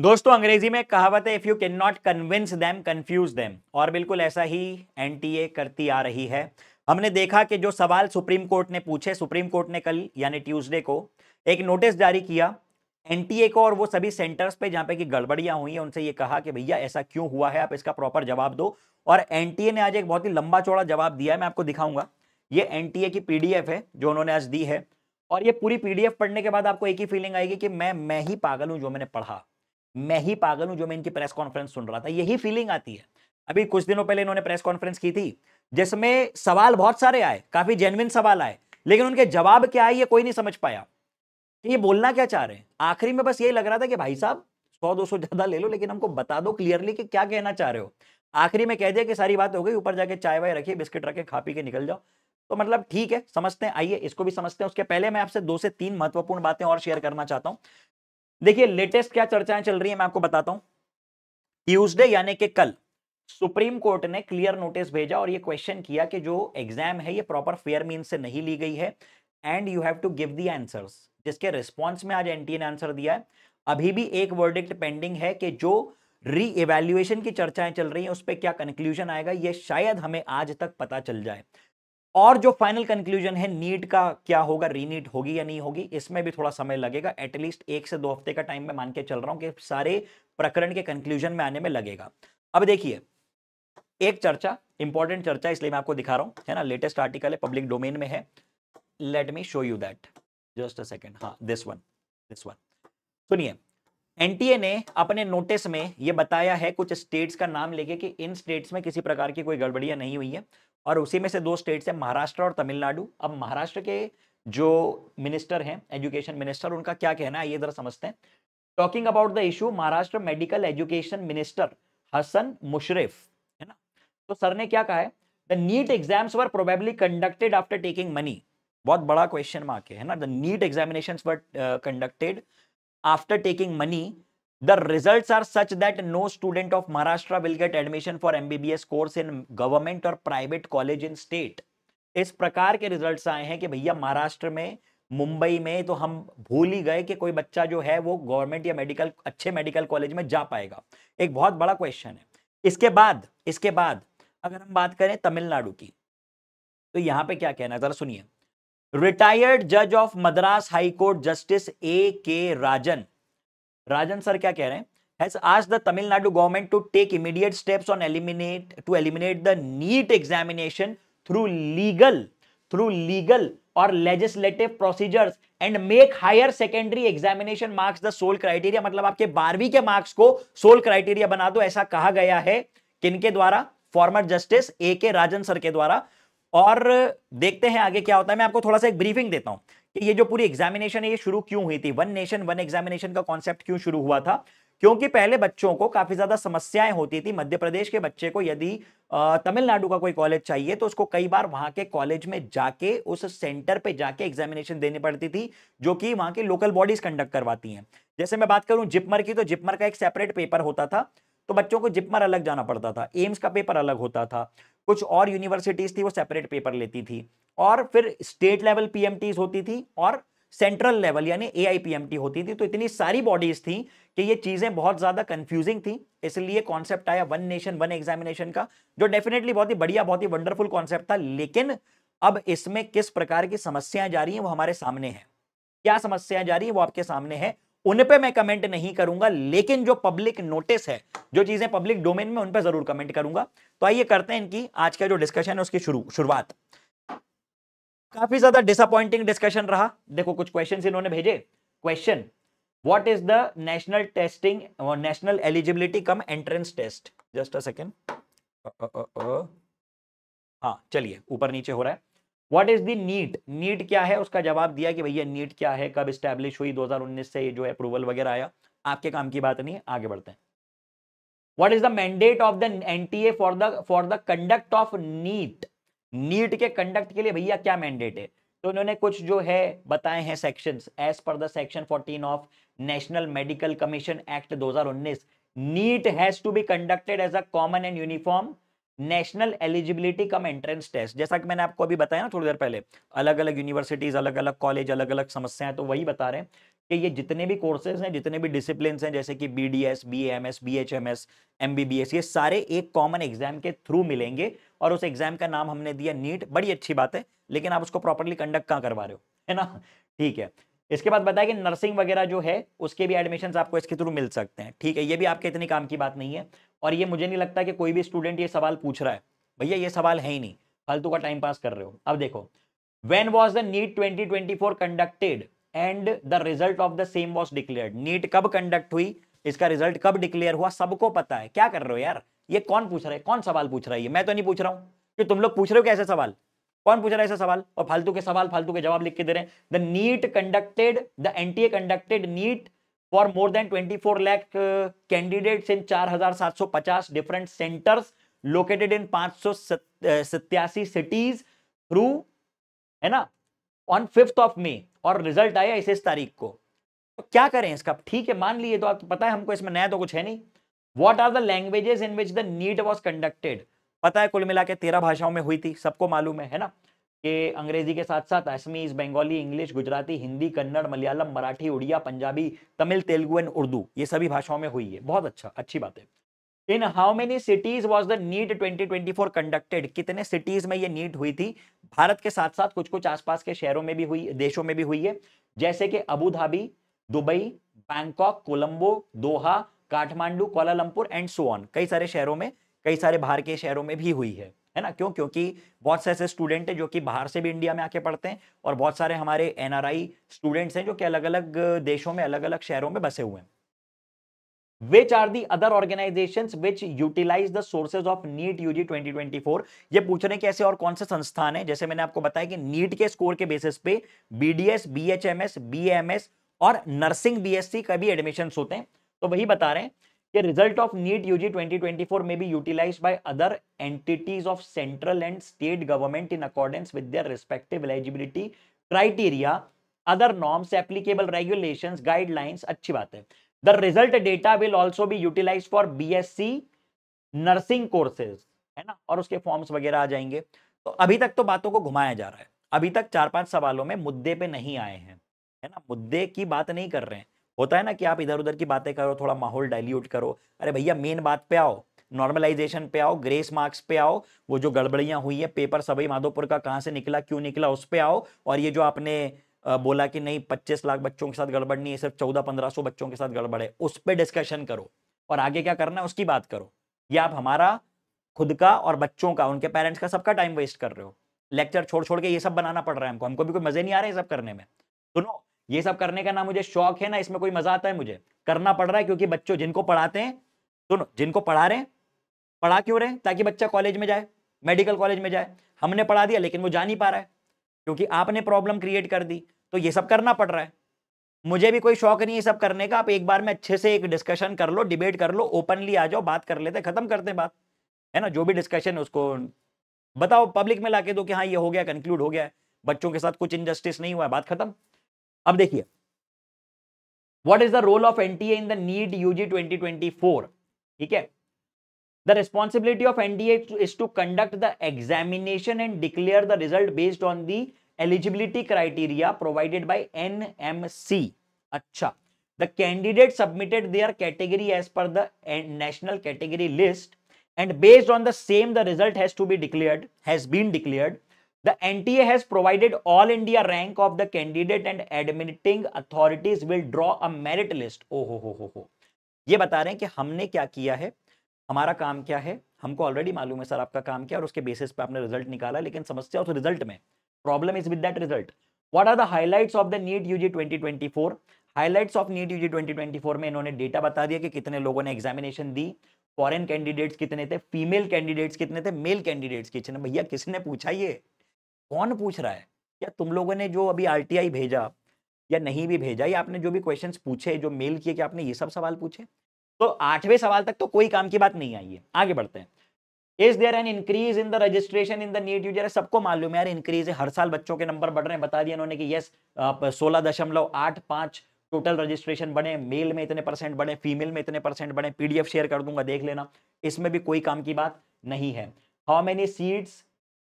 दोस्तों अंग्रेजी में कहावत है if you can not convince them confuse them और बिल्कुल ऐसा ही एनटीए करती आ रही है हमने देखा कि जो सवाल सुप्रीम कोर्ट ने पूछे सुप्रीम कोर्ट ने कल यानी ट्यूसडे को एक नोटिस जारी किया एनटीए को और वो सभी सेंटर्स पे जहाँ पे कि गड़बड़ियाँ हुई हैं उनसे ये कहा कि भैया ऐसा क्यों हुआ है आप इसका प्रॉपर जवाब दो और एनटीए ने आज एक बहुत ही लंबा चौड़ा जवाब दिया है मैं आपको दिखाऊंगा ये एनटीए की पीडीएफ है जो उन्होंने आज दी है और ये पूरी पीडीएफ पढ़ने के बाद आपको एक ही फीलिंग आएगी कि मैं मैं ही पागल हूँ जो मैंने पढ़ा मैं ही पागल हूं जो मैं इनकी प्रेस कॉन्फ्रेंस सुन रहा था यही फीलिंग आती है अभी कुछ दिनों पहले इन्होंने प्रेस कॉन्फ्रेंस की थी जिसमें सवाल बहुत सारे आए काफी जेनविन सवाल आए लेकिन उनके जवाब क्या आए ये कोई नहीं समझ पाया कि तो ये बोलना क्या चाह रहे हैं आखिरी में बस यही लग रहा था कि भाई साहब सौ दो ज्यादा ले लो लेकिन हमको बता दो क्लियरली कि क्या कहना चाह रहे हो आखिरी में कह दिया कि सारी बात हो गई ऊपर जाके चाय वाय रखिए बिस्किट रखे खा पी के निकल जाओ तो मतलब ठीक है समझते हैं आइए इसको भी समझते हैं उसके पहले मैं आपसे दो से तीन महत्वपूर्ण बातें और शेयर करना चाहता हूं देखिए लेटेस्ट क्या चर्चाएं चल रही है मैं आपको बताता हूं ट्यूजडे यानी कि कल सुप्रीम कोर्ट ने क्लियर नोटिस भेजा और ये क्वेश्चन किया कि जो एग्जाम है ये प्रॉपर फेयर मीन से नहीं ली गई है and you have to give the answers जिसके रिस्पॉन्स में आज एनटीए ने आंसर दिया है अभी भी एक वर्डिक्ट पेंडिंग है कि जो री एवेल्युएशन की चर्चाएं चल रही हैं उस पर क्या कंक्लूजन आएगा ये शायद हमें आज तक पता चल जाए और जो फाइनल कंक्लूजन है नीट का क्या होगा रीनीट होगी या नहीं होगी इसमें भी थोड़ा समय लगेगा एटलीस्ट एक से दो हफ्ते का टाइम मैं मान के चल रहा हूं कि सारे प्रकरण के कंक्लूजन में आने में लगेगा अब देखिए एक चर्चा इंपॉर्टेंट चर्चा इसलिए मैं आपको दिखा रहा हूं है ना लेटेस्ट आर्टिकल है पब्लिक डोमेन में है let me show you that just a second हाँ दिस वन दिस वन सुनिए एनटीए ने अपने नोटिस में यह बताया है कुछ स्टेट्स का नाम लेके कि इन स्टेट्स में किसी प्रकार की कोई गड़बड़ियां नहीं हुई है और उसी में से दो स्टेट्स हैं महाराष्ट्र और तमिलनाडु अब महाराष्ट्र के जो मिनिस्टर हैं एजुकेशन मिनिस्टर उनका क्या कहना है ये जरा समझते हैं talking about the issue Maharashtra medical education minister Hasan Mushrif है ना तो सर ने क्या कहा है the NEET exams were probably conducted after taking money बहुत बड़ा क्वेश्चन मार्क है ना the NEET examination were conducted after taking money The results are such that no student of Maharashtra will get admission for MBBS course in government or private college in state. इस प्रकार के results आए हैं कि भैया महाराष्ट्र में मुंबई में तो हम भूल ही गए कि कोई बच्चा जो है वो गवर्नमेंट या मेडिकल अच्छे मेडिकल कॉलेज में जा पाएगा एक बहुत बड़ा क्वेश्चन है इसके बाद इसके बाद अगर हम बात करें तमिलनाडु की तो यहां पे क्या कहना जरा सुनिए रिटायर्ड जज of Madras high court justice A K Rajan Rajan sir क्या कह रहे हैं आज the Tamil Nadu government to take immediate steps on eliminate to eliminate the NEET examination through legal through legal और legislative procedures and make higher secondary examination marks the sole criteria मतलब आपके बारहवीं के मार्क्स को सोल क्राइटेरिया बना दो ऐसा कहा गया है किनके द्वारा former justice A K Rajan sir के द्वारा और देखते हैं आगे क्या होता है मैं आपको थोड़ा सा एक ब्रीफिंग देता हूं कि ये जो पूरी एग्जामिनेशन है ये शुरू क्यों हुई थी वन नेशन वन एग्जामिनेशन का कॉन्सेप्ट क्यों शुरू हुआ था क्योंकि पहले बच्चों को काफी ज्यादा समस्याएं होती थी मध्य प्रदेश के बच्चे को यदि तमिलनाडु का कोई कॉलेज चाहिए तो उसको कई बार वहां के कॉलेज में जाके उस सेंटर पे जाके एग्जामिनेशन देनी पड़ती थी जो कि वहां की लोकल बॉडीज कंडक्ट करवाती हैं जैसे मैं बात करूं जिपमर की तो जिपमर का एक सेपरेट पेपर होता था तो बच्चों को जिपमर अलग जाना पड़ता था एम्स का पेपर अलग होता था कुछ और यूनिवर्सिटीज़ थी वो सेपरेट पेपर लेती थी और फिर स्टेट लेवल पीएमटीज होती थी और सेंट्रल लेवल यानी ए होती थी तो इतनी सारी बॉडीज थी कि ये चीज़ें बहुत ज़्यादा कंफ्यूजिंग थी इसलिए कॉन्सेप्ट आया वन नेशन वन एग्जामिनेशन का जो डेफिनेटली बहुत ही बढ़िया बहुत ही वंडरफुल कॉन्सेप्ट था लेकिन अब इसमें किस प्रकार की समस्याएं जा रही हैं वो हमारे सामने हैं क्या समस्याएं जा रही हैं वो आपके सामने है उन पे मैं कमेंट नहीं करूंगा लेकिन जो पब्लिक नोटिस है जो चीजें पब्लिक डोमेन में उन पे जरूर कमेंट करूंगा तो आइए करते हैं इनकी आज का जो डिस्कशन है उसकी शुरू शुरुआत काफी ज्यादा डिसअपॉइंटिंग डिस्कशन रहा देखो कुछ क्वेश्चन इन्होंने भेजे question what is the national testing national eligibility cum entrance test just a second हाँ चलिए ऊपर नीचे हो रहा है what is the NEET NEET क्या है उसका जवाब दिया कि भैया नीट क्या है कब स्टैब्लिश हुई 2019 से ये जो अप्रूवल वगैरह आया आपके काम की बात नहीं है आगे बढ़ते हैं what is the mandate of the NTA for the for the conduct of NEET NEET के कंडक्ट के लिए भैया क्या मैंडेट है तो उन्होंने कुछ जो है बताए हैं section as per the section fourteen of national medical commission act दो NEET has to be conducted as a common and uniform national eligibility cum entrance test जैसा कि मैंने आपको अभी बताया ना थोड़ी देर पहले अलग अलग यूनिवर्सिटीज अलग अलग कॉलेज अलग अलग समस्याएं तो वही बता रहे हैं कि ये जितने भी कोर्सेज हैं जितने भी डिसिप्लिन हैं जैसे कि B D S B M S B H M S M B B S ये सारे एक कॉमन एग्जाम के थ्रू मिलेंगे और उस एग्जाम का नाम हमने दिया नीट बड़ी अच्छी बात है लेकिन आप उसको प्रॉपरली कंडक्ट कहाँ करवा रहे हो है ना ठीक है इसके बाद बताया कि नर्सिंग वगैरह जो है उसके भी एडमिशन आपको इसके थ्रू मिल सकते हैं ठीक है ये भी आपके इतने काम की बात नहीं है और ये मुझे नहीं लगता कि कोई भी स्टूडेंट ये सवाल पूछ रहा है भैया ये सवाल है ही नहीं फालतू का टाइम पास कर रहे हो अब देखो when was the NEET twenty twenty four conducted and the result of the same was declare NEET कब कंडक्ट हुई इसका रिजल्ट कब डिक्लेयर हुआ सबको पता है क्या कर रहे हो यार ये कौन पूछ रहा है कौन सवाल पूछ रहा है ये मैं तो नहीं पूछ रहा हूँ कि तुम लोग पूछ रहे हो कैसे सवाल कौन पूछ रहा है ऐसा सवाल और फालतू के सवाल फालतू के जवाब लिख के दे रहे हैं the NEET conducted the NTA conducted NEET for more than 24 lakh candidate in 4750 different centres located in पांच सिटीज थ्रू है ना ऑन फिफ्थ ऑफ मे और रिजल्ट आया इस तारीख को तो क्या करें इसका ठीक है मान लिए तो आप पता है हमको इसमें नया तो कुछ है नहीं what are the languages in which the NEET was conducted पता है कुल मिला के तेरह भाषाओं में हुई थी सबको मालूम है है ना कि अंग्रेजी के साथ साथ असमीज बंगाली इंग्लिश गुजराती हिंदी कन्नड़ मलयालम मराठी उड़िया पंजाबी तमिल तेलुगु एंड उर्दू ये सभी भाषाओं में हुई है बहुत अच्छा अच्छी बात है in how many cities was the NEET 2024 conducted कितने सिटीज में ये नीट हुई थी भारत के साथ साथ कुछ कुछ आसपास के शहरों में भी हुई देशों में भी हुई है जैसे कि Abu Dhabi Dubai Bangkok Colombo Doha Kathmandu Kuala Lumpur and so on कई सारे शहरों में कई सारे बाहर के शहरों में भी हुई है है ना क्यों क्योंकि बहुत से ऐसे स्टूडेंट हैं जो कि बाहर से भी इंडिया में आके पढ़ते हैं और बहुत सारे हमारे एनआरआई स्टूडेंट्स हैं जो कि अलग अलग देशों में अलग अलग शहरों में बसे हुए हैं which are the other organizations which utilize the sources of twenty twenty four ये पूछ रहे हैं कि ऐसे और कौन से संस्थान है जैसे मैंने आपको बताया कि नीट के स्कोर के बेसिस पे बी बी एम एस और नर्सिंग सी का भी एडमिशन होते हैं तो वही बता रहे हैं ये रिजल्ट ऑफ नीट यूजी 2024 में be utilize by other entities of central and state government in accordance with their respective eligibility criteria other norms applicable regulations guidelines अच्छी बात है the result data will also be utilize for BSc nursing courses है ना और उसके forms वगैरह आ जाएंगे तो अभी तक तो बातों को घुमाया जा रहा है अभी तक चार पांच सवालों में मुद्दे पे नहीं आए हैं है ना मुद्दे की बात नहीं कर रहे हैं होता है ना कि आप इधर उधर की बातें करो थोड़ा माहौल डाइल्यूट करो अरे भैया मेन बात पे आओ नॉर्मलाइजेशन पे आओ ग्रेस मार्क्स पे आओ वो जो गड़बड़ियां हुई है पेपर सभी माधोपुर का कहाँ से निकला क्यों निकला उस पर आओ और ये जो आपने बोला कि नहीं पच्चीस लाख बच्चों के साथ गड़बड़ नहीं है सिर्फ चौदह पंद्रह बच्चों के साथ गड़बड़ है उस पर डिस्कशन करो और आगे क्या करना है उसकी बात करो ये आप हमारा खुद का और बच्चों का उनके पेरेंट्स का सबका टाइम वेस्ट कर रहे हो लेक्चर छोड़ छोड़ के ये सब बनाना पड़ रहा है हमको हमको भी कोई मजे नहीं आ रहे ये सब करने में सुनो ये सब करने का ना मुझे शौक है ना इसमें कोई मजा आता है मुझे करना पड़ रहा है क्योंकि बच्चों जिनको पढ़ाते हैं सुनो जिनको पढ़ा रहे हैं पढ़ा क्यों रहे हैं ताकि बच्चा कॉलेज में जाए मेडिकल कॉलेज में जाए हमने पढ़ा दिया लेकिन वो जा नहीं पा रहा है क्योंकि आपने प्रॉब्लम क्रिएट कर दी तो ये सब करना पड़ रहा है मुझे भी कोई शौक नहीं है सब करने का आप एक बार में अच्छे से एक डिस्कशन कर लो डिबेट कर लो ओपनली आ जाओ बात कर लेते खत्म करते हैं बात है ना जो भी डिस्कशन है उसको बताओ पब्लिक में लाके दो कि हाँ ये हो गया कंक्लूड हो गया है बच्चों के साथ कुछ इनजस्टिस नहीं हुआ है बात खत्म अब देखिए what is the role of NTA in the NEET UG 2024 ठीक है the responsibility of NDA is to conduct the examination and declare the result based on the eligibility criteria provided by NMC. Acha. The candidate submitted their category as per the national category list and based on the same the result has to be declared has been declared N T as provided all India rank of the candidate and admitting authorities will draw a merit list ओ हो हो हो ये बता रहे हैं कि हमने क्या किया है हमारा काम क्या है हमको ऑलरेडी मालूम है सर आपका काम क्या और उसके बेसिस पे आपने रिजल्ट निकाला लेकिन समस्या उस रिजल्ट में problem is with that result what are the highlights of the NEET UG four highlights of NEET UG four में इन्होंने डेटा बता दिया कि कितने लोगों ने एग्जामिनेशन दी फॉरन कैंडिडेट्स कितने थे फीमेल कैंडिडेट्स कितने थे मेल कैंडिडेट्स कितने भैया किसने पूछा ये कौन पूछ रहा है क्या तुम लोगों ने जो अभी आर भेजा या नहीं भी भेजा या आपने जो भी क्वेश्चन पूछे जो मेल किए कि आपने ये सब सवाल पूछे तो आठवें सवाल तक तो कोई काम की बात नहीं आई है आगे बढ़ते हैं is there an increase in the registration in the NEET user सबको मालूम है यार इंक्रीज है हर साल बच्चों के नंबर बढ़ रहे हैं बता दिया उन्होंने कि यस सोलह दशमलव आठ पाँच टोटल रजिस्ट्रेशन बढ़े मेल में इतने परसेंट बढ़े फीमेल में इतने परसेंट बढ़े पीडीएफ शेयर कर दूंगा देख लेना इसमें भी कोई काम की बात नहीं है how many seats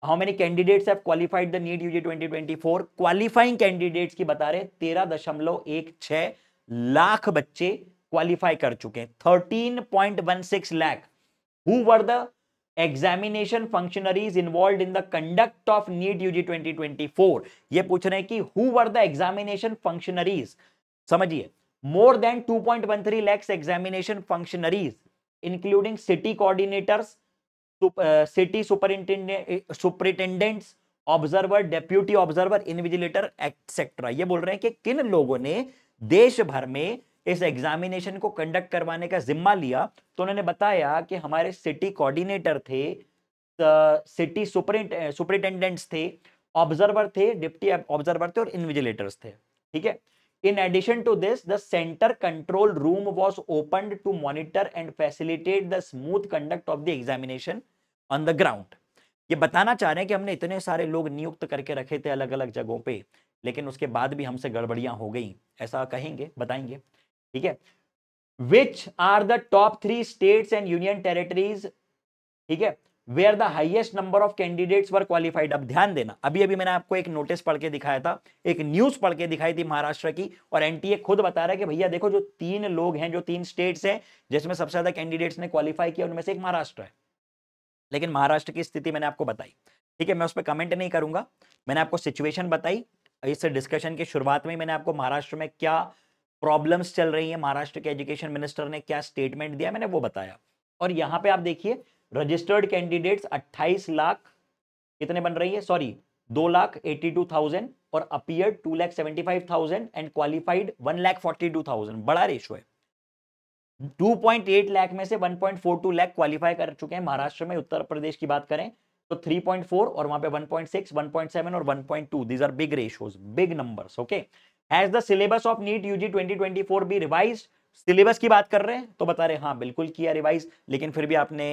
how many candidates have qualified the NEET UG 2024 qualifying candidates की बता रहे तेरह दशमलव एक छ लाख बच्चे क्वालिफाई कर चुके हैं thirteen point one six lakh who were the examination functionaries involved in the conduct of NEET UG 2024 ये पूछ रहे हैं कि who were the examination functionaries समझिए more than 2.13 lakhs examination functionaries including city coordinators city superintendent superintendents observer deputy observer invigilator etcetera ये बोल रहे हैं कि किन लोगों ने देश भर में इस एग्जामिनेशन को कंडक्ट करवाने का जिम्मा लिया तो उन्होंने बताया कि हमारे सिटी कोऑर्डिनेटर थे सिटी सुपरिटेंडेंट्स थे ऑब्जर्वर थे डिप्टी ऑब्जर्वर थे और इनविजिलेटर्स थे ठीक है in addition to this the centre control room was open to monitor and facilitate the smooth conduct of the examination on the ground ये बताना चाह रहे हैं कि हमने इतने सारे लोग नियुक्त करके रखे थे अलग अलग जगहों पे लेकिन उसके बाद भी हमसे गड़बड़ियां हो गई ऐसा कहेंगे बताएंगे ठीक है which are the top three states and union territories ठीक है where the highest number of candidates were qualified अब ध्यान देना अभी अभी मैंने आपको एक नोटिस पढ़ के दिखाया था एक न्यूज पढ़ के दिखाई थी महाराष्ट्र की और एनटीए खुद बता रहा है कि भैया देखो जो तीन लोग हैं जो तीन स्टेट्स हैं जिसमें सबसे ज्यादा कैंडिडेट्स ने क्वालिफाई किया उनमें से एक महाराष्ट्र है लेकिन महाराष्ट्र की स्थिति मैंने आपको बताई ठीक है मैं उस पर कमेंट नहीं करूंगा मैंने आपको सिचुएशन बताई इस डिस्कशन की शुरुआत में मैंने आपको महाराष्ट्र में क्या प्रॉब्लम्स चल रही है महाराष्ट्र के एजुकेशन मिनिस्टर ने क्या स्टेटमेंट दिया मैंने वो बताया और यहाँ पे आप देखिए रजिस्टर्ड कैंडिडेट्स 28 लाख कितने बन रही है सॉरी दो लाख एटी टू थाउजेंड और appear to lakh seventy five thousand and qualified one lakh forty two thousand बड़ा रेशो है 2.8 लाख में से 1.42 लाख क्वालिफाई कर चुके हैं महाराष्ट्र में उत्तर प्रदेश की बात करें तो 3.4 और वहां पे 1.6, 1.7 और 1.2 these are big ratios big number okay as the syllabus of NEET UG 2024 be revise syllabus की बात कर रहे हैं तो बता रहे हाँ बिल्कुल किया रिवाइज लेकिन फिर भी आपने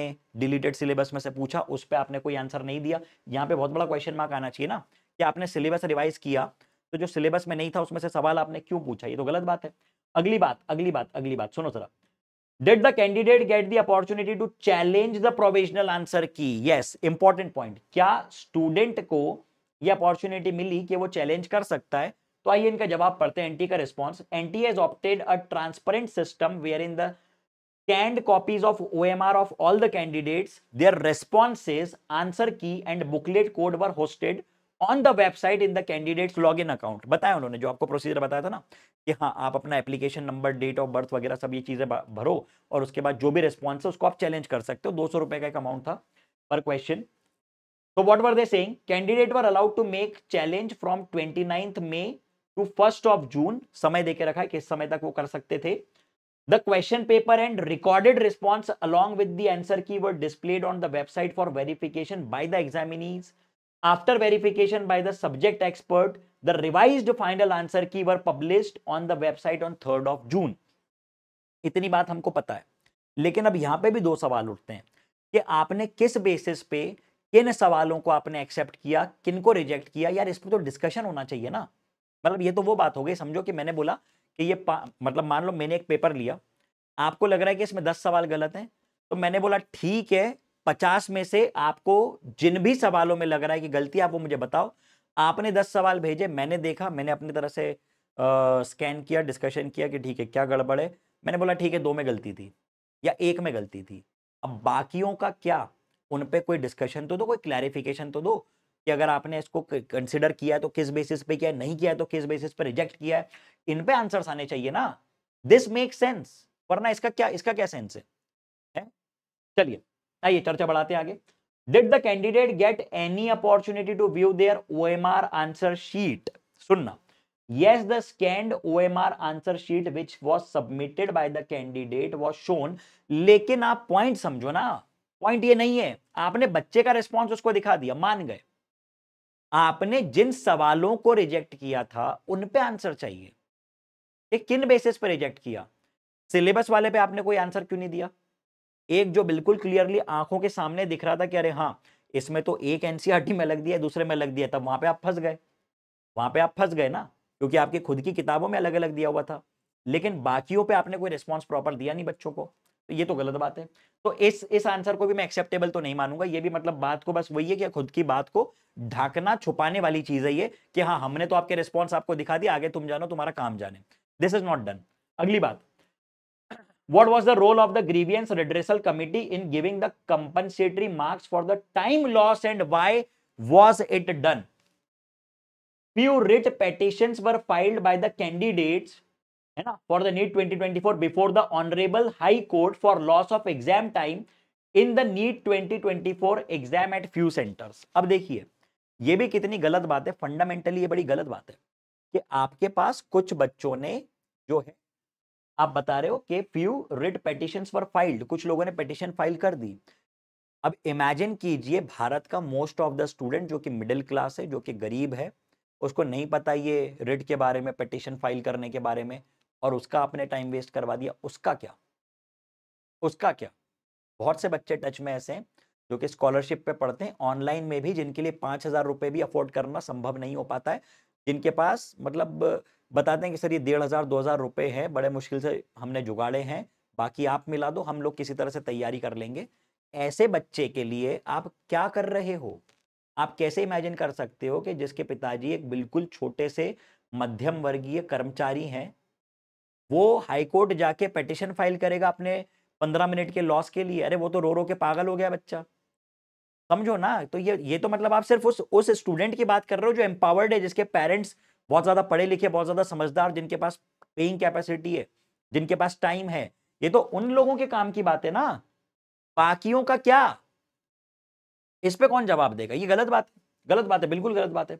डिलीटेड सिलेबस में से पूछा उस पर आपने कोई आंसर नहीं दिया यहाँ पे बहुत बड़ा क्वेश्चन मार्क आना चाहिए ना कि आपने सिलेबस रिवाइज किया तो जो सिलेबस में नहीं था उसमें से सवाल आपने क्यों पूछा ये तो गलत बात है अगली बात अगली बात अगली बात सुनो जरा did the candidate get the opportunity to challenge the provisional answer key yes important point क्या student को ये opportunity मिली कि वो challenge कर सकता है तो आइए इनका जवाब पढ़ते हैं एनटी का response NT has opted a transparent system where in the scanned copies of OMR of all the candidates, their responses, answer key and booklet code were hosted on the website in the candidates log in account बताया उन्होंने जो आपको procedure बताया था ना कि हाँ आप अपना application number date of birth वगैरह सब ये चीज़ें भरो और उसके बाद जो भी रिस्पॉन्स है उसको आप चैलेंज कर सकते हो दो सौ रुपए का एक अमाउंट था पर क्वेश्चन तो what were they saying candidate were allowed to make challenge from twenty ninth May to first of June समय देके रखा है किस समय तक वो कर सकते थे the question paper and recorded response along with the answer key were displayed on the website for verification by the examinees After verification by the subject expert the revise final answer key were published on the website on third of June इतनी बात हमको पता है लेकिन अब यहाँ पे भी दो सवाल उठते हैं कि आपने किस बेसिस पे किन सवालों को आपने एक्सेप्ट किया किन को रिजेक्ट किया यार इस पर तो डिस्कशन होना चाहिए ना मतलब ये तो वो बात हो गई समझो कि मैंने बोला कि ये मतलब मान लो मैंने एक पेपर लिया आपको लग रहा है कि इसमें दस सवाल गलत हैं तो मैंने बोला ठीक है पचास में से आपको जिन भी सवालों में लग रहा है कि गलती आप वो मुझे बताओ आपने दस सवाल भेजे मैंने देखा मैंने अपनी तरह से स्कैन किया डिस्कशन किया कि ठीक है क्या गड़बड़ है मैंने बोला ठीक है दो में गलती थी या एक में गलती थी अब बाकियों का क्या उन पर कोई डिस्कशन तो दो कोई क्लैरिफिकेशन तो दो कि अगर आपने इसको कंसिडर किया तो किस बेसिस पे किया नहीं किया तो किस बेसिस पे रिजेक्ट किया है इन पे आंसर्स आने चाहिए ना दिस मेक सेंस वरना इसका क्या इसका क्या सेंस है, है? चलिए आइए हाँ, चर्चा बढ़ाते आगे did the candidate get any opportunity to view their OMR answer sheet सुनना yes the scanned omr answer sheet which was submitted by the candidate was shown लेकिन आप पॉइंट समझो ना पॉइंट ये नहीं है आपने बच्चे का रिस्पॉन्स उसको दिखा दिया मान गए आपने जिन सवालों को रिजेक्ट किया था उन पे आंसर चाहिए ये किन बेसिस पर रिजेक्ट किया सिलेबस वाले पे आपने कोई आंसर क्यों नहीं दिया एक जो बिल्कुल क्लियरली आंखों के सामने दिख रहा था कि अरे हाँ इसमें तो एक एनसीआरटी e में लग दिया दूसरे में लग दिया तब वहां पे आप फंस गए वहां पे आप फंस गए ना क्योंकि आपकी खुद की किताबों में अलग अलग दिया हुआ था लेकिन बाकियों पे आपने कोई रिस्पॉन्स प्रॉपर दिया नहीं बच्चों को तो ये तो गलत बात है तो इस इस आंसर को भी मैं एक्सेप्टेबल तो नहीं मानूंगा ये भी मतलब बात को बस वही है कि खुद की बात को ढाकना छुपाने वाली चीज है ये कि हाँ हमने तो आपके रिस्पॉन्स आपको दिखा दिया आगे तुम जानो तुम्हारा काम जाने दिस इज नॉट डन अगली बात what was the role of the grievance redressal committee in giving the compensatory marks for the time loss and why was it done few writ petitions were filed by the candidates है ना for the NEET 2024 before the honourable high court for loss of exam time in the NEET 2024 exam at few centres अब देखिए ये भी कितनी गलत बात है फंडामेंटली ये बड़ी गलत बात है कि आपके पास कुछ बच्चों ने जो है आप बता रहे हो कि few writ petition for filed कुछ लोगों ने पेटिशन फाइल कर दी अब इमेजिन कीजिए भारत का मोस्ट ऑफ द स्टूडेंट जो कि मिडिल क्लास है जो कि गरीब है उसको नहीं पता ये रिट के बारे में पेटिशन फाइल करने के बारे में और उसका आपने टाइम वेस्ट करवा दिया उसका क्या उसका क्या बहुत से बच्चे टच में ऐसे हैं जो कि स्कॉलरशिप पे पढ़ते हैं ऑनलाइन में भी जिनके लिए पाँच हज़ार रुपये भी अफोर्ड करना संभव नहीं हो पाता है जिनके पास मतलब बताते हैं कि सर ये डेढ़ हज़ार दो हज़ार रुपये हैं बड़े मुश्किल से हमने जुगाड़े हैं बाकी आप मिला दो हम लोग किसी तरह से तैयारी कर लेंगे ऐसे बच्चे के लिए आप क्या कर रहे हो आप कैसे इमेजिन कर सकते हो कि जिसके पिताजी एक बिल्कुल छोटे से मध्यम वर्गीय कर्मचारी हैं वो हाईकोर्ट जाके पटिशन फाइल करेगा अपने पंद्रह मिनट के लॉस के लिए अरे वो तो रो रो के पागल हो गया बच्चा समझो ना तो ये ये तो मतलब आप सिर्फ उस उस स्टूडेंट की बात कर रहे हो जो एम्पावर्ड है जिसके पेरेंट्स बहुत ज्यादा पढ़े लिखे बहुत ज्यादा समझदार जिनके पास पेइंग कैपेसिटी है जिनके पास टाइम है ये तो उन लोगों के काम की बात है ना बाकियों का क्या इस पर कौन जवाब देगा ये गलत बात है गलत बात है बिल्कुल गलत बात है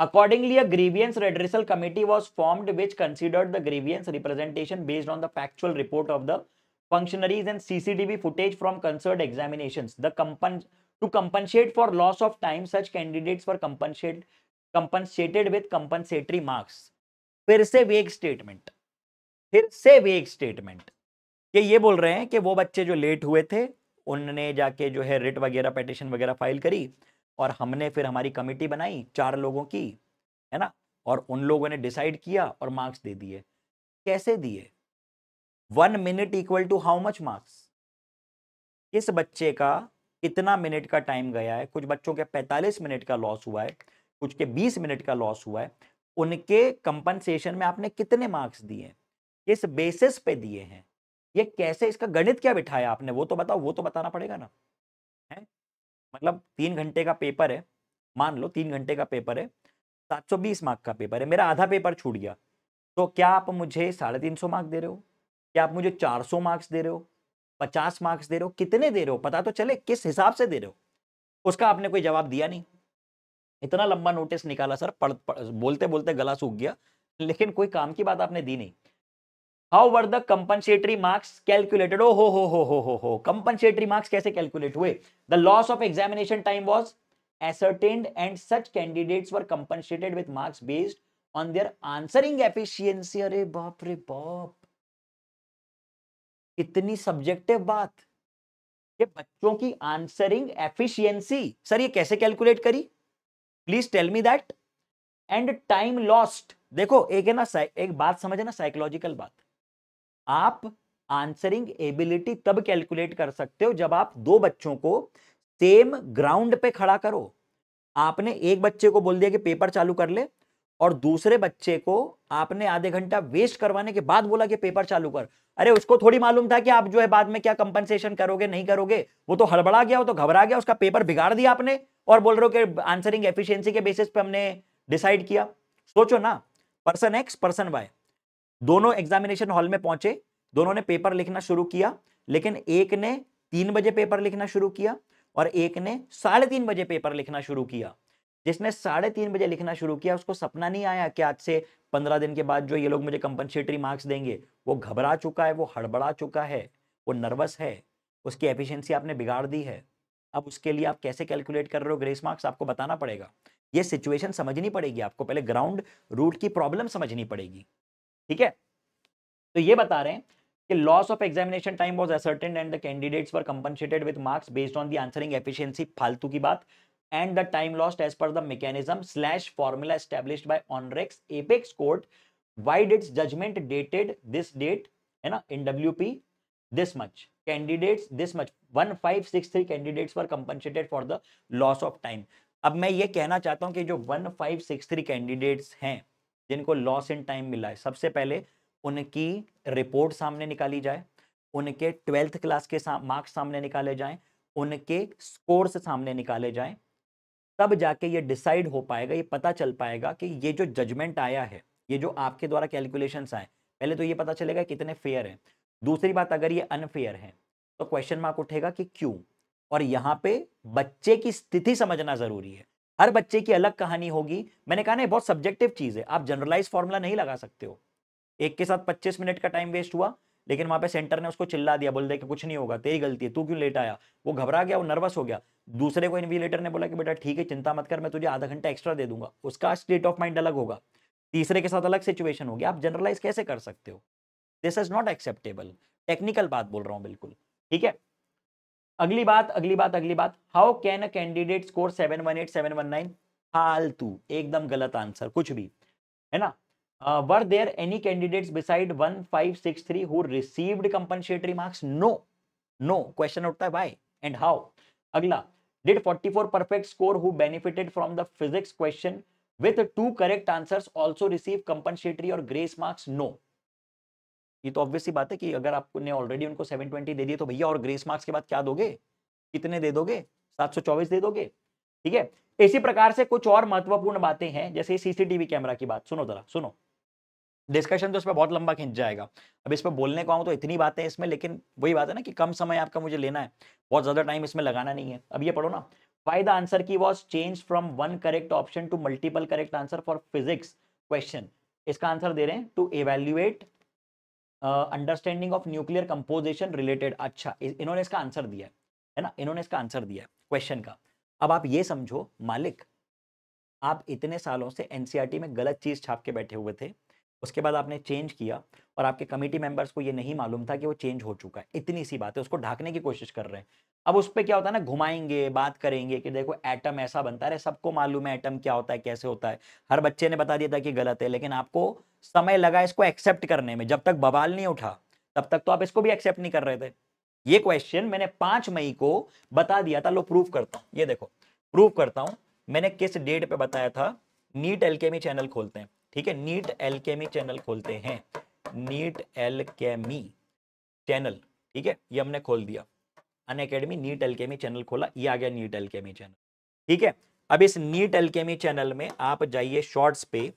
accordingly grievance redressal committee was formed which considered the grievance representation based on the factual report of the functionaries and CCTV footage from concerned examination to compensate for loss of time such candidate for compensate compensated with compensatory marks फिर से वेग statement फिर से वेग statement ये ये बोल रहे हैं कि वो बच्चे जो लेट हुए थे उनने जाके जो है रिट वगैरह पेटिशन वगैरह फाइल करी और हमने फिर हमारी कमेटी बनाई चार लोगों की है ना और उन लोगों ने डिसाइड किया और मार्क्स दे दिए कैसे दिए one minute equal to how much marks किस बच्चे का कितना मिनट का टाइम गया है कुछ बच्चों के 45 मिनट का लॉस हुआ है कुछ के बीस मिनट का लॉस हुआ है उनके कंपनसेशन में आपने कितने मार्क्स दिए किस बेसिस पे दिए हैं ये कैसे इसका गणित क्या बिठाया आपने वो तो बताओ वो तो बताना पड़ेगा ना है मतलब तीन घंटे का पेपर है मान लो तीन घंटे का पेपर है बीस मार्क का पेपर है मेरा आधा पेपर छूट गया तो क्या आप मुझे साढ़े तीन सौ मार्क्स दे रहे हो क्या आप मुझे चार सौ मार्क्स दे रहे हो पचास मार्क्स दे रहे हो कितने दे रहे हो पता तो चले किस हिसाब से दे रहे हो उसका आपने कोई जवाब दिया नहीं इतना लंबा नोटिस निकाला सर पढ़, पढ़ बोलते बोलते गला सूख गया लेकिन कोई काम की बात आपने दी नहीं how were the compensatory marks calculated हो हो हो हो हो हो कंपनसेटरी मार्क्स कैसे कैलकुलेट हुए the loss of examination time was ascertained and such candidates were compensated with marks based on their answering efficiency अरे बाप रे बाप इतनी सब्जेक्टिव बात ये बच्चों की आंसरिंग एफिशिएंसी सर ये कैसे कैलकुलेट करी please tell me that and time lost देखो एक है ना एक बात समझे ना साइकोलॉजिकल बात आप आंसरिंग एबिलिटी तब कैलकुलेट कर सकते हो जब आप दो बच्चों को सेम ग्राउंड पे खड़ा करो आपने एक बच्चे को बोल दिया कि पेपर चालू कर ले और दूसरे बच्चे को आपने आधे घंटा वेस्ट करवाने के बाद बोला कि पेपर चालू कर अरे उसको थोड़ी मालूम था कि आप जो है बाद में क्या कंपनसेशन करोगे नहीं करोगे वो तो हड़बड़ा गया वो तो घबरा गया उसका पेपर बिगाड़ दिया आपने और बोल रहे हो कि आंसरिंग एफिशिएंसी के बेसिस पे हमने डिसाइड किया सोचो ना पर्सन एक्स पर्सन वाई दोनों एग्जामिनेशन हॉल में पहुंचे दोनों ने पेपर लिखना शुरू किया लेकिन एक ने तीन बजे पेपर लिखना शुरू किया और एक ने साढ़े तीन बजे पेपर लिखना शुरू किया जिसने साढ़े तीन बजे लिखना शुरू किया उसको सपना नहीं आया कि आज से पंद्रह दिन के बाद जो ये लोग मुझे कंपनसेटरी मार्क्स देंगे वो घबरा चुका है वो हड़बड़ा चुका है वो नर्वस है उसकी एफिशिएंसी आपने बिगाड़ दी है अब उसके लिए आप कैसे कैलकुलेट कर रहे हो ग्रेस मार्क्स आपको बताना पड़ेगा ये सिचुएशन समझनी पड़ेगी आपको पहले ग्राउंड रूट की प्रॉब्लम समझनी पड़ेगी ठीक है तो ये बता रहे हैं कि loss of examination time was ascertain and the candidates were compensated with marks based on the answering efficiency फालतू की बात and the time lost as per the mechanism slash formula established by onrex apex court wide its judgment dated this date है ना nwp this much candidates this much 1563 candidates were compensated for the loss of time अब मैं ये कहना चाहता हूँ कि जो 1563 कैंडिडेट्स हैं जिनको लॉस इन टाइम मिला है सबसे पहले उनकी रिपोर्ट सामने निकाली जाए उनके ट्वेल्थ क्लास के सा, मार्क्स सामने निकाले जाएं उनके स्कोर्स सामने निकाले जाएं तब जाके ये डिसाइड हो पाएगा ये पता चल पाएगा कि ये जो जजमेंट आया है ये जो आपके द्वारा कैलकुलेशंस आए पहले तो ये पता चलेगा कितने फेयर हैं दूसरी बात अगर ये अनफेयर है तो क्वेश्चन मार्क उठेगा कि क्यों और यहाँ पे बच्चे की स्थिति समझना जरूरी है हर बच्चे की अलग कहानी होगी मैंने कहा ना बहुत सब्जेक्टिव चीज़ है आप जनरलाइज फॉर्मूला नहीं लगा सकते हो एक के साथ पच्चीस मिनट का टाइम वेस्ट हुआ लेकिन वहां पे सेंटर ने उसको चिल्ला दिया बोल दिया कि कुछ नहीं होगा तेरी गलती है तू क्यों लेट आया वो घबरा गया वो नर्वस हो गया दूसरे को इन्विलेटर ने बोला कि बेटा ठीक है चिंता मत कर मैं तुझे आधा घंटा एक्स्ट्रा दे दूंगा उसका स्टेट ऑफ माइंड अलग होगा तीसरे के साथ अलग सिचुएशन होगी आप जनरलाइज कैसे कर सकते हो this is not acceptable technical बात बोल रहा हूँ बिल्कुल ठीक है अगली बात अगली बात अगली बात how can a candidate score seven one eight seven one nine फालतू एकदम गलत आंसर कुछ भी है ना Uh, were there any candidates beside 1563 who received compensatory marks? No. No. Question उठता है why and how. अगला did 44 perfect score who benefited from the physics question with two correct answers also receive compensatory or grace marks? No. ये तो obviously बात है कि अगर आपने ऑलरेडी उनको 720 दे दिए तो भैया और ग्रेस मार्क्स के बाद क्या दोगे कितने दे दोगे 724 दे दोगे ठीक है इसी प्रकार से कुछ और महत्वपूर्ण बातें हैं जैसे सीसीटीवी कैमरा की बात सुनो जरा सुनो डिस्कशन तो इसमें बहुत लंबा खींच जाएगा अब इस पर बोलने को आऊँ तो इतनी बातें इसमें लेकिन वही बात है ना कि कम समय आपका मुझे लेना है बहुत ज़्यादा टाइम इसमें लगाना नहीं है अब ये पढ़ो ना why the answer key was change from one correct option to multiple correct answer for physics question इसका आंसर दे रहे हैं to evaluate understanding of nuclear composition related अच्छा इन्होंने इसका आंसर दिया है है ना इन्होंने इसका आंसर दिया है क्वेश्चन का अब आप ये समझो मालिक आप इतने सालों से एनसीआरटी e में गलत चीज़ छाप के बैठे हुए थे उसके बाद आपने चेंज किया और आपके कमेटी मेंबर्स को ये नहीं मालूम था कि वो चेंज हो चुका है इतनी सी बात है उसको ढाकने की कोशिश कर रहे हैं अब उस पर क्या होता है ना घुमाएंगे बात करेंगे कि देखो एटम ऐसा बनता है सबको मालूम है एटम क्या होता है कैसे होता है हर बच्चे ने बता दिया था कि गलत है लेकिन आपको समय लगा इसको एक्सेप्ट करने में जब तक बवाल नहीं उठा तब तक तो आप इसको भी एक्सेप्ट नहीं कर रहे थे ये क्वेश्चन मैंने पांच मई को बता दिया था लो प्रूफ करता हूँ ये देखो प्रूफ करता हूँ मैंने किस डेट पे बताया था नीट एल चैनल खोलते हैं ठीक है नीट एलकेमी चैनल खोलते हैं नीट एलकेमी चैनल ठीक है ये हमने खोल दिया Unacademy NEET alchemy channel खोला ये आ गया नीट एलकेमी चैनल ठीक है अब इस नीट एलकेमी चैनल में आप जाइए शॉर्ट्स पे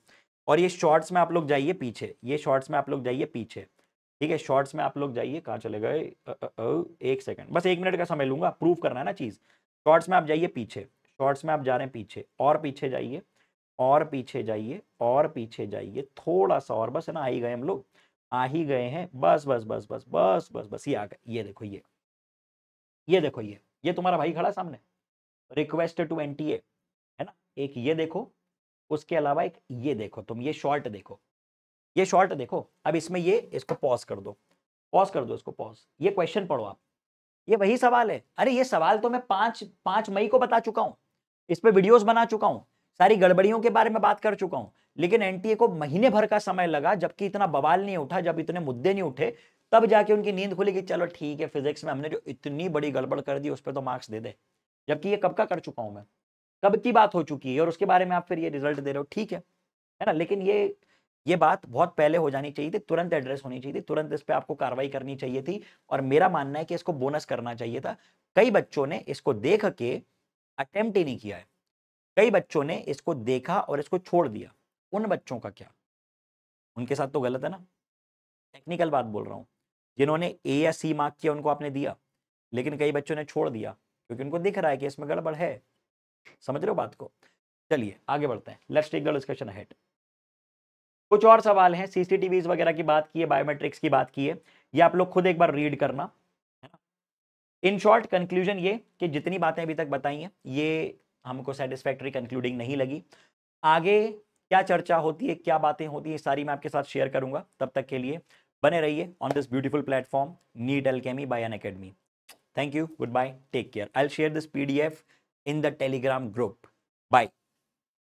और ये शॉर्ट्स में आप लोग जाइए पीछे ये शॉर्ट्स में आप लोग जाइए पीछे ठीक है शॉर्ट्स में आप लोग जाइए कहाँ चले गए एक सेकंड बस एक मिनट का समय लूंगा प्रूव करना है ना चीज़ शॉर्ट्स में आप जाइए पीछे शॉर्ट्स में आप जा रहे हैं पीछे और पीछे जाइए और पीछे जाइए और पीछे जाइए थोड़ा सा और बस है ना आ ही गए हम लोग आ ही गए हैं बस बस बस बस बस बस बस ये आ गए ये देखो ये ये देखो ये ये तुम्हारा भाई खड़ा सामने रिक्वेस्ट टू एन है ना एक ये देखो उसके अलावा एक ये देखो तुम ये शॉर्ट देखो ये शॉर्ट देखो अब इसमें ये इसको पॉज कर दो पॉज कर दो इसको पॉज ये क्वेश्चन पढ़ो आप ये वही सवाल है अरे ये सवाल तो मैं पांच पांच मई को बता चुका हूँ इस पर वीडियोस बना चुका हूँ सारी गड़बड़ियों के बारे में बात कर चुका हूं लेकिन एनटीए को महीने भर का समय लगा जबकि इतना बवाल नहीं उठा जब इतने मुद्दे नहीं उठे तब जाके उनकी नींद खुली कि चलो ठीक है फिजिक्स में हमने जो इतनी बड़ी गड़बड़ कर दी उस पर तो मार्क्स दे दे जबकि ये कब का कर चुका हूं मैं कब की बात हो चुकी है और उसके बारे में आप फिर ये रिजल्ट दे रहे हो ठीक है है ना लेकिन ये ये बात बहुत पहले हो जानी चाहिए थी तुरंत एड्रेस होनी चाहिए थी तुरंत इस पर आपको कार्रवाई करनी चाहिए थी और मेरा मानना है कि इसको बोनस करना चाहिए था कई बच्चों ने इसको देख के अटेम्प्ट ही नहीं किया है कई बच्चों ने इसको देखा और इसको छोड़ दिया उन बच्चों का क्या उनके साथ तो गलत है ना टेक्निकल बात बोल रहा हूँ जिन्होंने ए या सी मार्क किया उनको आपने दिया लेकिन कई बच्चों ने छोड़ दिया क्योंकि उनको दिख रहा है कि इसमें गड़बड़ है समझ रहे हो बात को चलिए आगे बढ़ते हैं let's take the discussion ahead कुछ और सवाल हैं सीसीटीवी वगैरह की बात की है बायोमेट्रिक्स की बात की है ये आप लोग खुद एक बार रीड करना है ना इन शॉर्ट कंक्लूजन ये कि जितनी बातें अभी तक बताई हैं ये हमको सेटिस्फैक्ट्री कंक्लूडिंग नहीं लगी आगे क्या चर्चा होती है क्या बातें होती है सारी मैं आपके साथ शेयर करूंगा तब तक के लिए बने रहिए on this beautiful platform NEET Chemy by Unacademy thank you good bye take care I share this P in the Telegram group bye